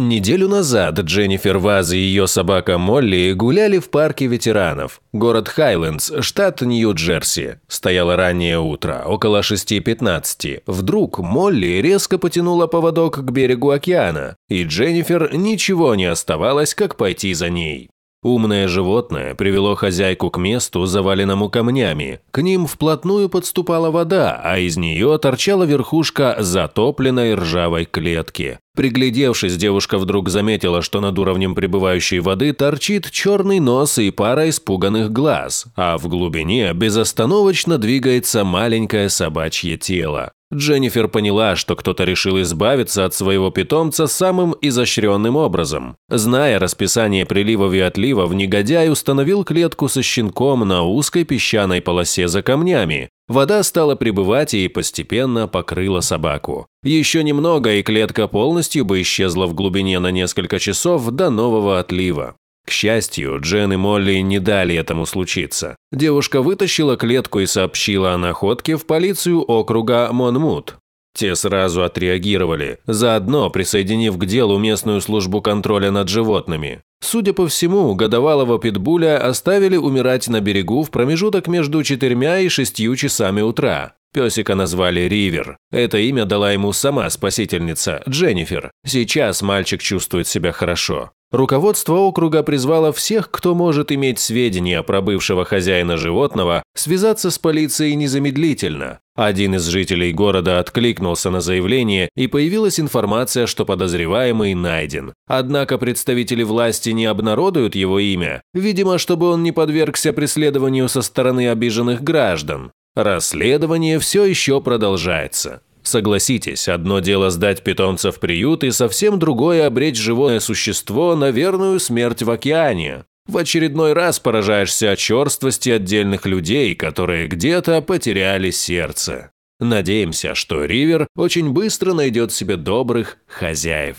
Неделю назад Дженнифер Ваз и ее собака Молли гуляли в парке ветеранов, город Хайлендс, штат Нью-Джерси. Стояло раннее утро, около 6.15. Вдруг Молли резко потянула поводок к берегу океана, и Дженнифер ничего не оставалось, как пойти за ней. Умное животное привело хозяйку к месту, заваленному камнями. К ним вплотную подступала вода, а из нее торчала верхушка затопленной ржавой клетки. Приглядевшись, девушка вдруг заметила, что над уровнем пребывающей воды торчит черный нос и пара испуганных глаз, а в глубине безостановочно двигается маленькое собачье тело. Дженнифер поняла, что кто-то решил избавиться от своего питомца самым изощренным образом. Зная расписание приливов и отливов, негодяй установил клетку со щенком на узкой песчаной полосе за камнями. Вода стала прибывать и постепенно покрыла собаку. Еще немного, и клетка полностью бы исчезла в глубине на несколько часов до нового отлива. К счастью, Джен и Молли не дали этому случиться. Девушка вытащила клетку и сообщила о находке в полицию округа Монмут. Те сразу отреагировали, заодно присоединив к делу местную службу контроля над животными. Судя по всему, годовалого питбуля оставили умирать на берегу в промежуток между четырьмя и шестью часами утра. Песика назвали Ривер. Это имя дала ему сама спасительница, Дженнифер. Сейчас мальчик чувствует себя хорошо. Руководство округа призвало всех, кто может иметь сведения про бывшего хозяина животного, связаться с полицией незамедлительно. Один из жителей города откликнулся на заявление, и появилась информация, что подозреваемый найден. Однако представители власти не обнародуют его имя, видимо, чтобы он не подвергся преследованию со стороны обиженных граждан. Расследование все еще продолжается. Согласитесь, одно дело сдать питомца в приют и совсем другое обречь живое существо на верную смерть в океане. В очередной раз поражаешься черствости отдельных людей, которые где-то потеряли сердце. Надеемся, что Ривер очень быстро найдет себе добрых хозяев.